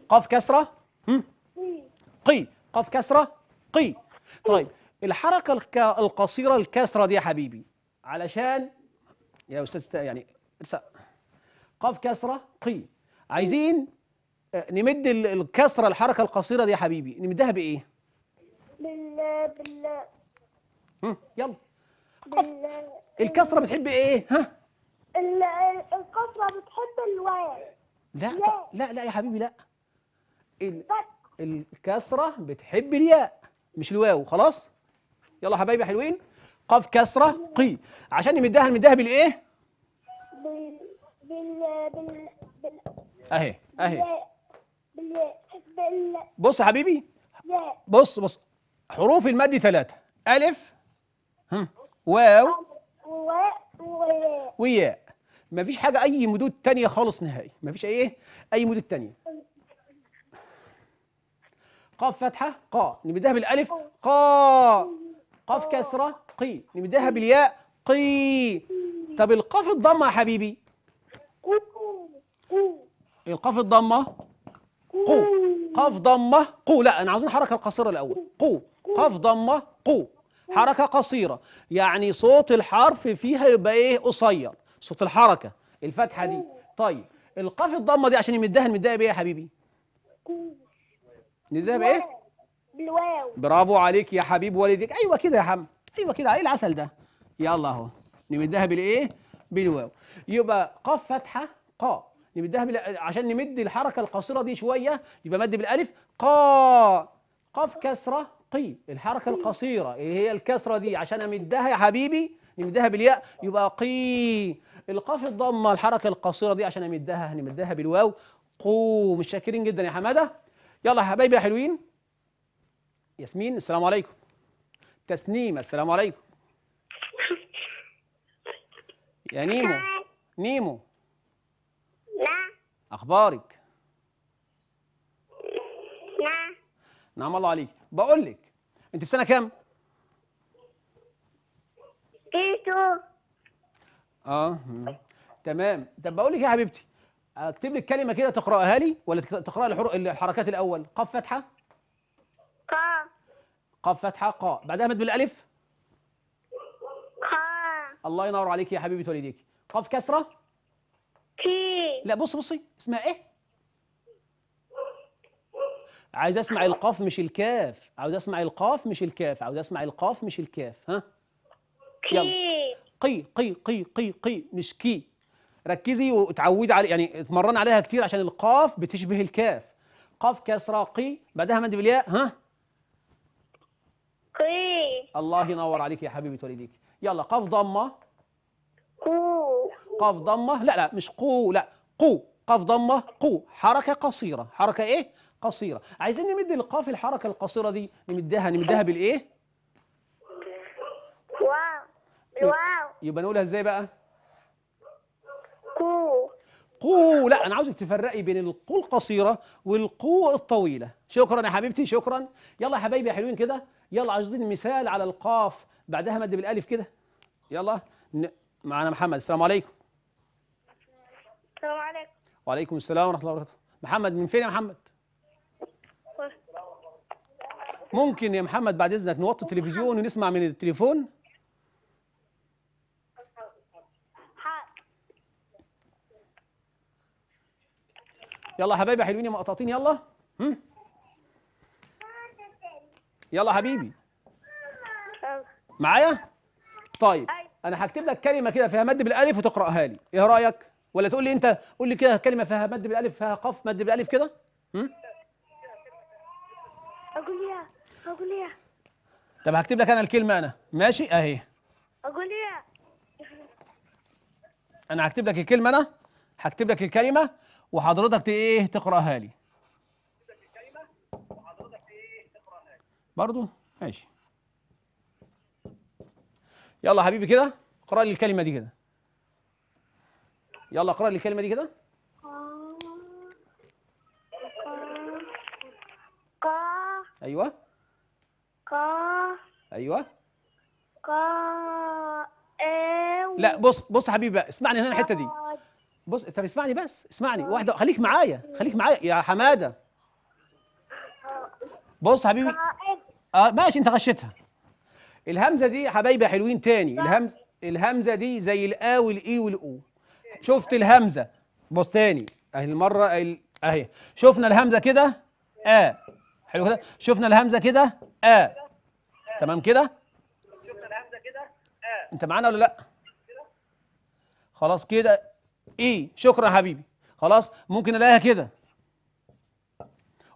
قاف كسره هم. قي قاف كسره قي طيب الحركه القصيره الكسره دي يا حبيبي علشان يا استاذ يعني قاف كسره قي عايزين آه، نمد الكسره الحركه القصيره دي يا حبيبي نمدها بايه بال بال يلا الكسره بتحب ايه ها الكسره بتحب الواو لا لا لا لا يا حبيبي لا ال... الكسره بتحب الياء مش الواو خلاص يلا حبايبي حلوين قاف كسره قي عشان نمدها نمدها بالايه بال بال بال, بال... اهي اهي بص يا حبيبي بص بص حروف المد ثلاثة ألف هم. واو وياء مفيش حاجة أي مدود تانية خالص نهائي مفيش أي إيه أي مدود تانية قاف فتحة قا نبدأها بالألف قا قاف كسرة قي نبدأها بالياء قي طب القاف الضمة يا حبيبي القاف الضمة قو قاف ضمه قو لا انا عاوزين حركه قصيره الاول قو قاف ضمه قو حركه قصيره يعني صوت الحرف فيها يبقى ايه قصير صوت الحركه الفتحه دي طيب القاف الضمه دي عشان يمدها نمدها بايه يا حبيبي نمدها بايه بالواو برافو عليك يا حبيب والديك ايوه كده يا حم ايوه كده ايه العسل ده يلا اهو نمدها بالايه بالواو يبقى قاف فتحه قا نمدها عشان نمد الحركه القصيره دي شويه يبقى مد بالالف قا قاف كسره قي الحركه القصيره اللي هي الكسره دي عشان امدها يا حبيبي نمدها بالياء يبقى قي القاف الضمه الحركه القصيره دي عشان امدها هنمدها بالواو قو مش شاكرين جدا يا حماده يلا يا حبايبي يا حلوين ياسمين السلام عليكم تسنيم السلام عليكم يا نيمو نيمو اخبارك نعم نعم الله عليك بقول لك انت في سنه كام كيتو اه تمام طب بقول لك يا حبيبتي اكتب لك كلمه كده تقراها لي ولا تقراها الحروف الحركات الاول قاف فتحه قاف قاف فتحه قاء بعدها مد بالالف قاف الله ينور عليك يا حبيبه والديك قاف كسره لا بص بصي اسمها ايه عايز اسمع القاف مش الكاف عاوز اسمع القاف مش الكاف عاوز اسمع القاف مش الكاف ها يلا قي قي قي قي قي مش كي ركزي وتعودي عليه يعني اتمرن عليها كتير عشان القاف بتشبه الكاف قاف كسرة قي بعدها مد بالياء ها قي الله ينور عليك يا حبيبه والديك يلا قاف ضمه قو قاف ضمه لا لا مش قو لا قو قاف ضمه قو حركه قصيره حركه ايه قصيره عايزين نمد للقاف الحركه القصيره دي نمدها نمدها بالايه واو واو يبقى نقولها ازاي بقى قو قو لا انا عاوزك تفرقي بين القو القصيره والقو الطويله شكرا يا حبيبتي شكرا يلا يا حبايبي يا حلوين كده يلا عايزين مثال على القاف بعدها مد بالالف كده يلا معانا محمد السلام عليكم السلام عليكم وعليكم السلام ورحمه الله وبركاته محمد من فين يا محمد ممكن يا محمد بعد اذنك نوطي التلفزيون ونسمع من التليفون يلا حبايبي حلوين يا مقطاطين يلا هم؟ يلا حبيبي معايا طيب أيوة. انا هكتب لك كلمه كده فيها مد بالالف وتقراها لي ايه رايك ولا تقول لي انت قول لي كده كلمه فيها مد بالالف فيها قاف مد بالالف كده اقول يا اقول يا طب هكتب لك انا الكلمه انا ماشي اهي اقول يا انا هكتب لك الكلمه انا هكتب لك الكلمه وحضرتك ايه تقراها لي برضو ماشي يلا حبيبي كده اقرا لي الكلمه دي كده يلا اقرأ لي الكلمة دي كده قا أيوه قا أيوه قا لا بص بص حبيبي بقى اسمعني هنا الحتة دي بص طب اسمعني بس اسمعني واحدة خليك معايا خليك معايا يا حمادة بص حبيبي اه ماشي انت غشيتها الهمزة دي يا حبايبي يا حلوين تاني الهمزة الهمزة دي زي الآ والإي والأو شفت الهمزه بص تاني اهي المره اهي شفنا الهمزه كده ا آه. حلو كده شفنا الهمزه كده ا آه. تمام كده شفنا الهمزه كده انت معانا ولا لا خلاص كده ايه شكرا حبيبي خلاص ممكن الاقيها كده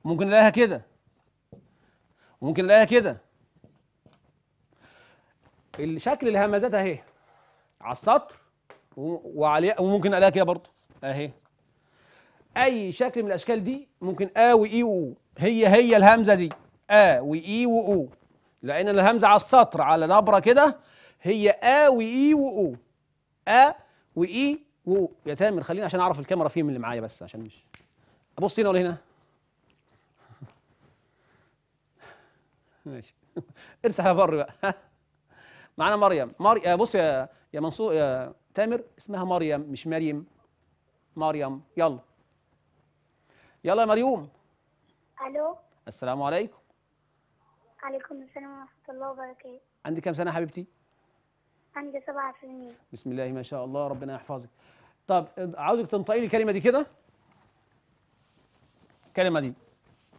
ممكن الاقيها كده ممكن الاقيها كده الشكل الهمزات اهي على السطر وعليها وممكن الاقيها كده برضه اهي اي شكل من الاشكال دي ممكن ا واي e واو هي هي الهمزه دي ا واي e واو لان الهمزه على السطر على نبره كده هي ا واي e واو ا واي واو يا تامر خليني عشان اعرف الكاميرا فين اللي معايا بس عشان مش ابص هنا ولا هنا ماشي ارسح يا بر بقى معانا مريم مريم بص يا يا منصور يا تامر اسمها مريم مش مريم مريم يلا يلا يا مريوم الو السلام عليكم عليكم السلام ورحمه الله وبركاته عندك كام سنه يا حبيبتي عندي سبع سنين بسم الله ما شاء الله ربنا يحفظك طب عاوزك تنطقي لي الكلمه دي كده الكلمه دي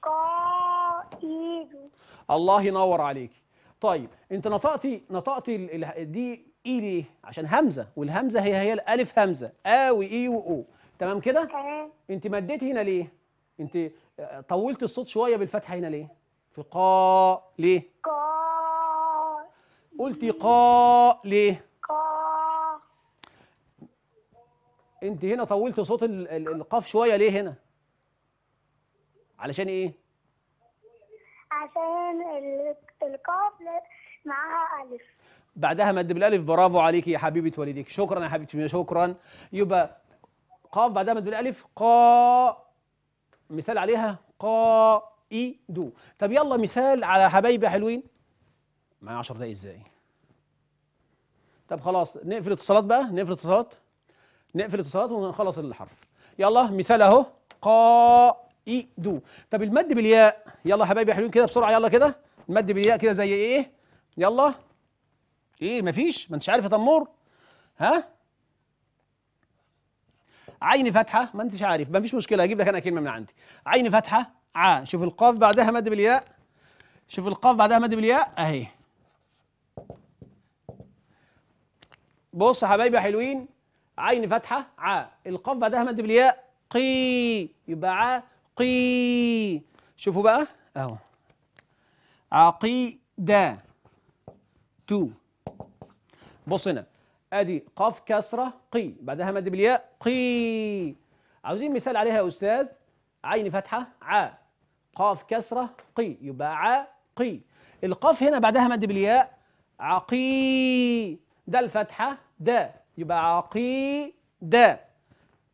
قائد الله ينور عليك طيب انت نطقتي نطقتي دي اي ليه؟ عشان همزه والهمزه هي هي الالف همزه ا واي او تمام كده؟ تمام انت مديتي هنا ليه؟ انت آه، طولت الصوت شويه بالفتحه هنا ليه؟ في قا ليه؟ قا قلتي قا ليه؟ قا انت هنا طولت صوت القاف شويه ليه هنا؟ علشان ايه؟ عشان القاف معاها الف بعدها مد بالالف برافو عليك يا حبيبه والديك شكرا يا حبيبتي شكرا يبقى قاف بعدها مد بالالف قا مثال عليها قا اي دو طب يلا مثال على حبايبي حلوين معايا 10 دقايق ازاي طب خلاص نقفل اتصالات بقى نقفل اتصالات نقفل اتصالات ونخلص الحرف يلا مثال اهو قا اي دو طب المد بالياء يلا حبايبي حلوين كده بسرعه يلا كده المد بالياء كده زي ايه يلا ايه مفيش ما انتش عارف يا تمور ها عين فاتحه ما انتش عارف ما فيش مشكله هجيب لك انا كلمه من عندي عين فاتحه ع آه، شوف القاف بعدها مد بالياء شوف القاف بعدها مد بالياء اهي بص يا حبايبي يا حلوين عين فاتحه ع آه، القاف بعدها مد بالياء قي يبقى ع قي شوفوا بقى اهو عقيدة تو بص هنا ادي قاف كسره قي بعدها مد بالياء قي عاوزين مثال عليها يا استاذ عين فتحه ع قاف كسره قي يبقى ع قي القاف هنا بعدها مد بالياء عقي ده الفتحه د يبقى عقي د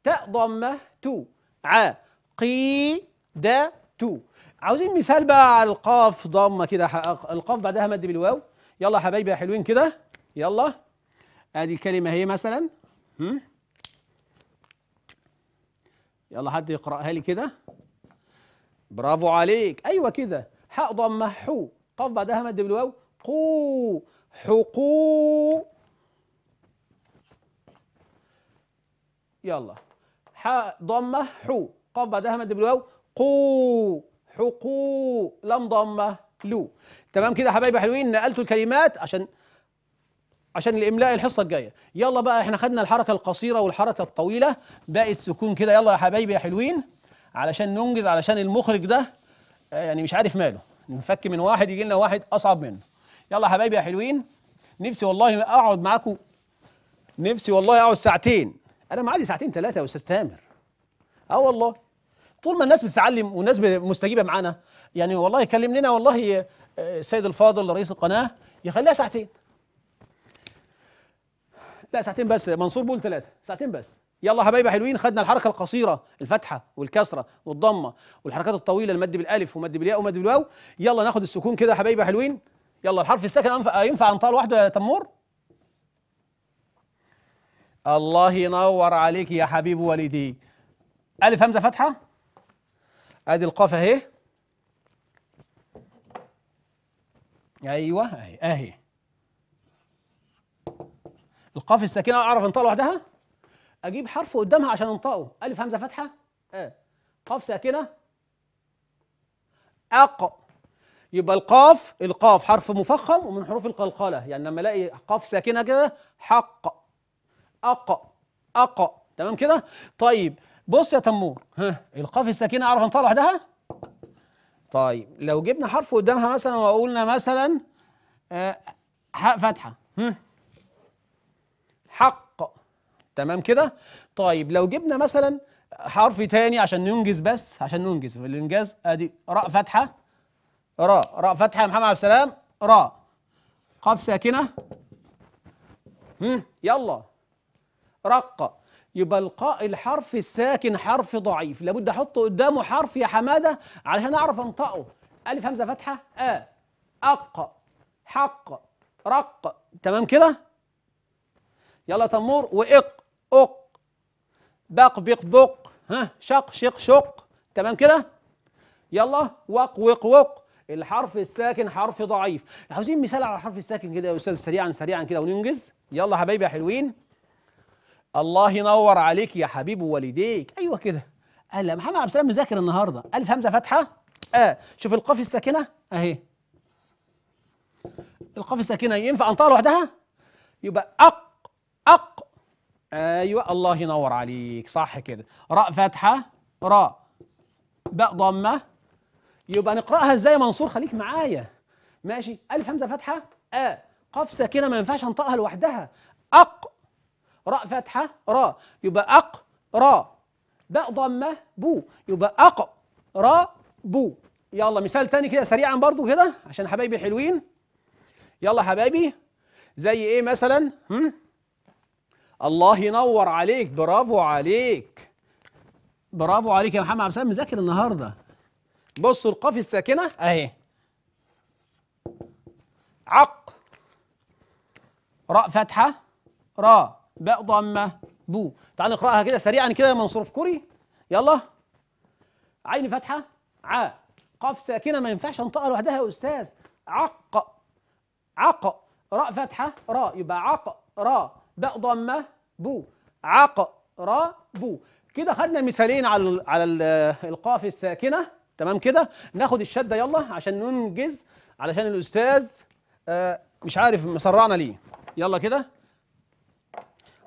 تاء ضمه تو ع قي د تو عاوزين مثال بقى على القاف ضمه كده القاف بعدها مد بالواو يلا يا حبايبي يا حلوين كده يلا ادي كلمه اهي مثلا هم؟ يلا حد يقراها لي كده برافو عليك ايوه كده حاء ضمه حو قف بعدها مد بالواو قو حقو يلا حاء ضمه حو قف بعدها مد بالواو قو حقو لم ضمه لو تمام كده يا حبايبي حلوين نقلتوا الكلمات عشان عشان الاملاء الحصه الجايه يلا بقى احنا خدنا الحركه القصيره والحركه الطويله باقي السكون كده يلا يا حبايبي يا حلوين علشان ننجز علشان المخرج ده آه، يعني مش عارف ماله نفك من واحد يجي لنا واحد اصعب منه يلا يا حبايبي يا حلوين نفسي والله اقعد معاكم نفسي والله اقعد ساعتين انا معادي ساعتين ثلاثه يا استاذ تامر اه والله طول ما الناس بتتعلم والناس مستجيبه معانا يعني والله كلم لنا والله آه، السيد الفاضل رئيس القناه يخليها ساعتين لا ساعتين بس منصور بول ثلاثة ساعتين بس يلا حبايبي حلوين خدنا الحركه القصيره الفتحه والكسره والضمه والحركات الطويله المد بالالف ومد بالياء ومد بالواو يلا ناخد السكون كده حبايبي حلوين يلا الحرف الساكن ينفع ينفع انطال واحده يا تمور الله ينور عليك يا حبيب والدي الف همزه فتحه ادي القاف اهي ايوه اهي اهي القاف الساكنه اعرف أنطق لوحدها اجيب حرف قدامها عشان انطقه الف همزه فتحه آه. قاف ساكنه اق يبقى القاف القاف حرف مفخم ومن حروف القلقله يعني لما الاقي قاف ساكنه كده حق اق اق تمام كده طيب بص يا تمور ها القاف الساكنه اعرف أنطق لوحدها طيب لو جبنا حرف قدامها مثلا وقلنا مثلا آه، حاء فتحه هم. حق تمام كده طيب لو جبنا مثلا حرف تاني عشان ننجز بس عشان ننجز الانجاز ادي راء فتحه راء راء فتحه يا محمد عبد السلام راء قاف ساكنه هم يلا رق يبقى القاء الحرف الساكن حرف ضعيف لابد احط قدامه حرف يا حماده علشان اعرف انطقه الف همزه فتحه ا آه. اق حق رق تمام كده يلا تمور واق اق بق بق بق ها شق شق شق تمام كده يلا وق وق وق الحرف الساكن حرف ضعيف عاوزين مثال على الحرف الساكن كده يا استاذ سريعا سريعا كده وننجز يلا يا حبايبي يا حلوين الله ينور عليك يا حبيب والديك ايوه كده اهلا محمد عبد السلام مذاكر النهارده الف همزه فتحه اه شوف القاف الساكنه اهي القاف الساكنه ينفع انطقها لوحدها يبقى اق ايوه الله ينور عليك صح كده راء فاتحه راء باء ضمه يبقى نقراها ازاي يا منصور خليك معايا ماشي الف همزه فاتحه ا قاف ساكنه ما ينفعش انطقها لوحدها اق راء فاتحه را يبقى اق را باء ضمه بو يبقى اق را بو يلا مثال تاني كده سريعا برضو كده عشان حبايبي حلوين يلا حبايبي زي ايه مثلا هم؟ الله ينور عليك برافو عليك برافو عليك يا محمد عبد السلام مذاكر النهارده بصوا القاف الساكنه اهي عق راء فتحه راء باء ضمه بو تعال نقراها كده سريعا كده منصور في كوري يلا عين فتحه ع قاف ساكنه ما ينفعش انطقها لوحدها يا استاذ عق عق راء فتحه راء يبقى عق راء باء ضمه بو عق را بو كده خدنا مثالين على على القاف الساكنه تمام كده ناخد الشده يلا عشان ننجز علشان الاستاذ آه مش عارف مسرعنا ليه يلا كده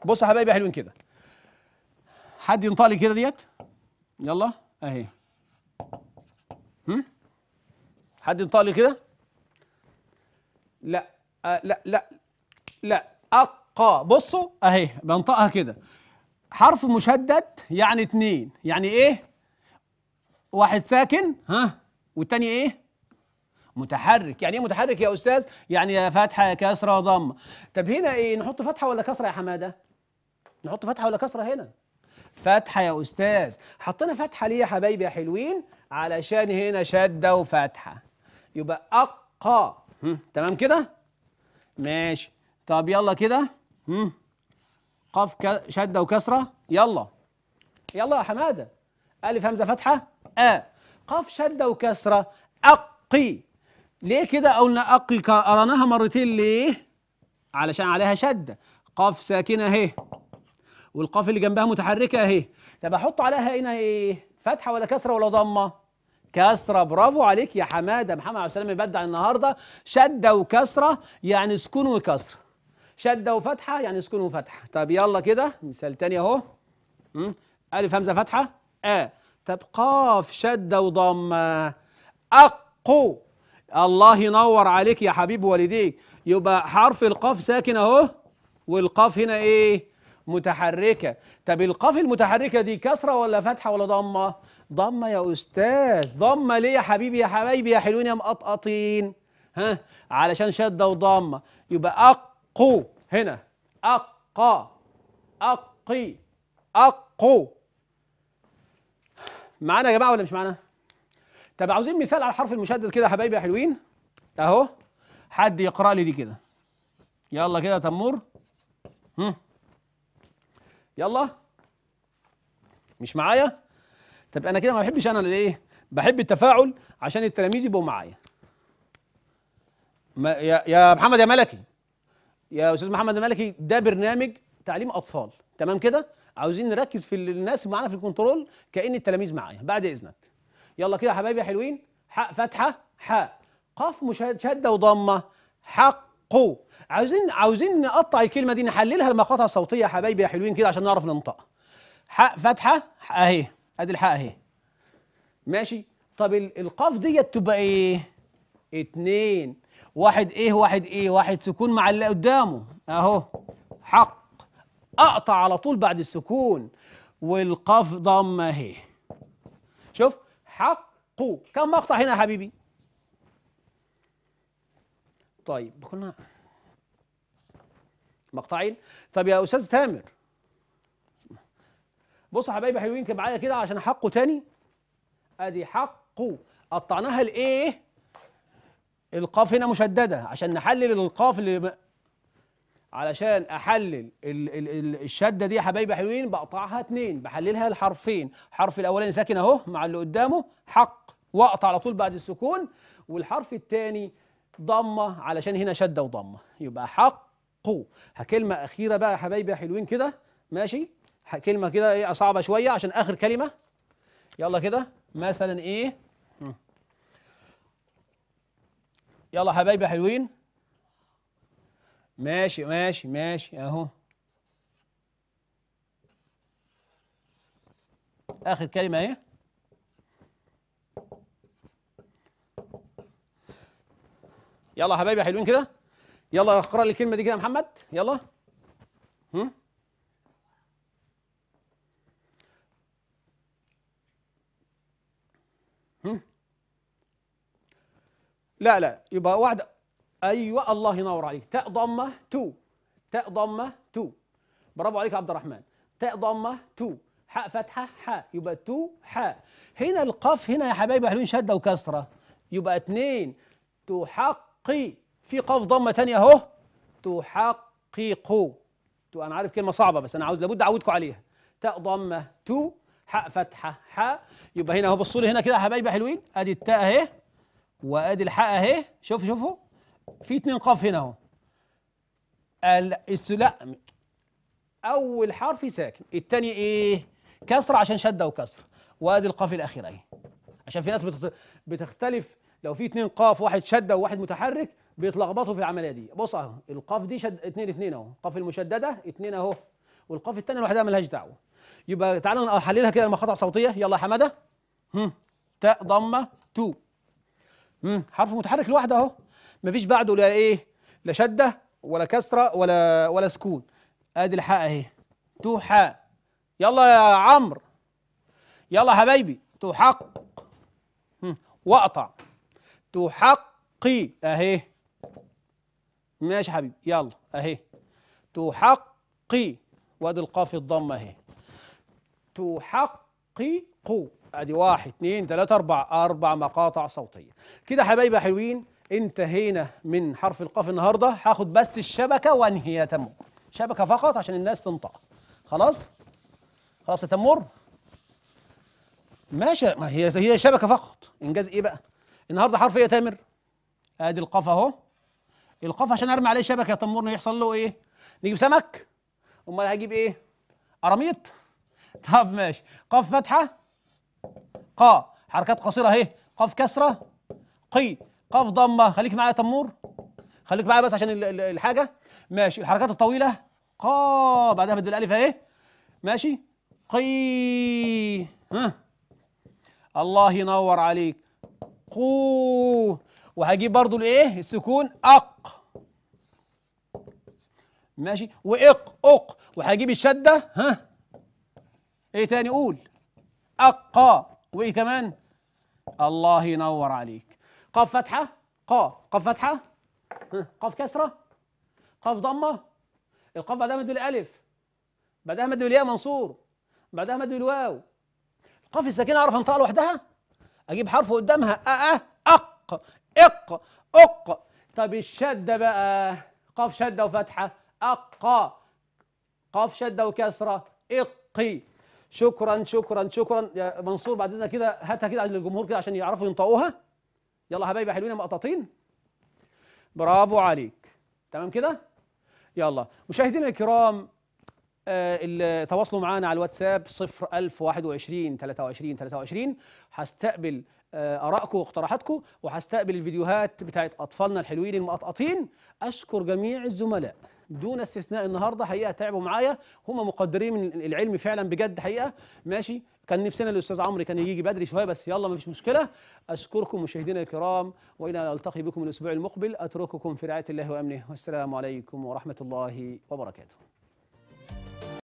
بصوا يا حبايبي حلوين كده حد ينطق لي كده ديت يلا اهي هم حد لي كده لا آه لا لا لا اق آه، بصوا اهي بنطقها كده حرف مشدد يعني اتنين يعني ايه واحد ساكن ها والتاني ايه متحرك يعني ايه متحرك يا استاذ يعني يا فتحه يا كسره يا طب هنا ايه نحط فتحه ولا كسره يا حماده نحط فتحه ولا كسره هنا فتحه يا استاذ حطينا فتحه ليه يا حبايبي يا حلوين علشان هنا شده وفتحه يبقى اقا تمام كده ماشي طب يلا كده امم قاف شده وكسره يلا يلا يا حماده الف همزه فتحه ا قاف شده وكسره اقي ليه كده قلنا اقي قرناها مرتين ليه علشان عليها شده قاف ساكنه اهي والقاف اللي جنبها متحركه اهي طب احط عليها هنا ايه فتحه ولا كسره ولا ضمه كسرة برافو عليك يا حمادة محمد عبد السلام يبدع النهاردة شدة وكسرة يعني سكون وكسرة شدة وفتحة يعني سكون وفتحة طب يلا كده مثال تاني اهو ألف همزة فتحة آ طب قاف شدة وضمة أقو الله ينور عليك يا حبيب والديك يبقى حرف القاف ساكن اهو والقاف هنا ايه متحركة طب القاف المتحركة دي كسرة ولا فتحة ولا ضمة ضمة يا أستاذ ضمة ليه يا حبيبي يا حبايبي يا حلوين يا مقطقطين ها علشان شدة وضمة يبقى أق قو هنا أقا أقي أقو معانا يا جماعة ولا مش معانا؟ طب عاوزين مثال على الحرف المشدد كده يا حبايبي يا حلوين أهو حد يقرأ لي دي كده يلا كده تمور هم. يلا مش معايا طب انا كده ما بحبش انا الايه بحب التفاعل عشان التلاميذ يبقوا معايا ما يا, يا محمد يا ملكي يا استاذ محمد الملكي ده برنامج تعليم اطفال تمام كده عاوزين نركز في الناس معانا في الكنترول كان التلاميذ معايا بعد اذنك يلا كده يا حبايبي يا حلوين حق فتحه حاء قاف مشدده وضمه حق عاوزين عاوزين نقطع الكلمه دي نحللها لمقاطع صوتيه يا حبايبي يا حلوين كده عشان نعرف ننطقها حاء فتحه اهي ادي الحاء اهي ماشي طب القاف ديت تبقى ايه اتنين واحد ايه واحد ايه واحد سكون مع اللي قدامه اهو حق اقطع على طول بعد السكون والقاف ضم اهي شوف حق كم مقطع هنا يا حبيبي طيب كنا مقطعين طب يا استاذ تامر بصوا حبايبي حلوين كده معايا كده عشان حقه تاني ادي حقه قطعناها لايه القاف هنا مشدده عشان نحلل القاف اللي علشان احلل ال ال ال الشده دي يا حبايبي حلوين بقطعها اتنين بحللها لحرفين الحرف الاولاني ساكن اهو مع اللي قدامه حق واقطع على طول بعد السكون والحرف الثاني ضمه علشان هنا شده وضمه يبقى حق كلمه اخيره بقى يا حبايبي حلوين كده ماشي كلمه كده ايه صعبه شويه عشان اخر كلمه يلا كده مثلا ايه يلا حبايبي حلوين ماشي ماشي ماشي اهو اخر كلمه ايه يلا حبايبي حلوين كده يلا اقرا لي الكلمه دي كده يا محمد يلا هم لا لا يبقى واحده ايوه الله ينور عليك تاء ضمه تو تاء ضمه تو برافو عليك يا عبد الرحمن تاء ضمه تو حاء فتحه حاء يبقى تو حاء هنا القاف هنا يا حبايبي حلوين شده وكسره يبقى اتنين تحقي في قاف ضمه ثانيه اهو تحقق تو انا عارف كلمه صعبه بس انا عاوز لابد اعودكم عليها تاء ضمه تو حاء فتحه حاء يبقى هنا اهو بصوا لي هنا كده يا حبايبي حلوين ادي التاء اهي وادي الحق اهي شوف شوفوا في اتنين قاف هنا اهو لا اول حرف ساكن الثاني ايه كسر عشان شده وكسر وادي القاف الاخيره اهي عشان في ناس بتختلف لو في اتنين قاف واحد شده وواحد متحرك بيتلخبطوا في العمليه دي بص اهو القاف دي شد اتنين اتنين اهو القاف المشدده اتنين اهو والقاف الثانيه لوحدها ملهاش دعوه يبقى تعالوا نحللها كده المقاطع صوتيه يلا يا حماده هم تاء ضمه تو امم حرف متحرك لوحده اهو مفيش بعده لا ايه لا شده ولا كسره ولا ولا سكون ادي الحاء اهي توحى يلا يا عمرو يلا حبايبي تحق واقطع تحقي اهي ماشي حبيبي يلا اهي تحقي وادي القاف الضمه اهي قو ادي واحد اثنين ثلاثة أربع أربع مقاطع صوتية كده حبايبي حلوين انتهينا من حرف القاف النهاردة هاخد بس الشبكة وانهي يا تمر شبكة فقط عشان الناس تنطق خلاص خلاص يا تمر ماشي ما هي هي شبكة فقط إنجاز إيه بقى النهاردة حرف إيه يا تامر ادي القاف اهو القاف عشان ارمي عليه شبكه يا تمر يحصل له ايه؟ نجيب سمك امال هجيب ايه؟ قراميط طب ماشي قاف فتحه قا حركات قصيره اهي قاف كسره قي قاف ضمه خليك معايا تمور خليك معايا بس عشان الحاجه ماشي الحركات الطويله قا بعدها بدل الالف اهي ماشي قي ها الله ينور عليك قو وهجيب برضو الايه السكون اق ماشي واق اق وهجيب الشده ها ايه تاني قول أقا وإيه كمان الله ينور عليك قاف فتحة قا قاف فتحة قاف كسرة قاف ضمة القاف بعدها مد الألف بعدها مد الياء منصور بعدها مد الواو القاف الساكنة أعرف أنطقها لوحدها أجيب حرف قدامها أ أق إق أق طب الشدة بقى قاف شدة وفتحة أقا قاف شدة وكسرة إقي شكرا شكرا شكرا يا منصور بعد اذنك كده هاتها كده للجمهور كده عشان يعرفوا ينطقوها يلا حبايبي حلوين مقططين برافو عليك تمام كده يلا مشاهدينا الكرام آه، اللي تواصلوا معانا على الواتساب 01021 23 23 هستقبل آه، ارائكم واقتراحاتكم وهستقبل الفيديوهات بتاعت اطفالنا الحلوين المقطقطين اشكر جميع الزملاء دون استثناء النهارده حقيقه تعبوا معايا هم مقدرين من العلم فعلا بجد حقيقه ماشي كان نفسنا الاستاذ عمرو كان يجي بدري شويه بس يلا مفيش مشكله اشكركم مشاهدينا الكرام والى ان التقي بكم الاسبوع المقبل اترككم في رعايه الله وامنه والسلام عليكم ورحمه الله وبركاته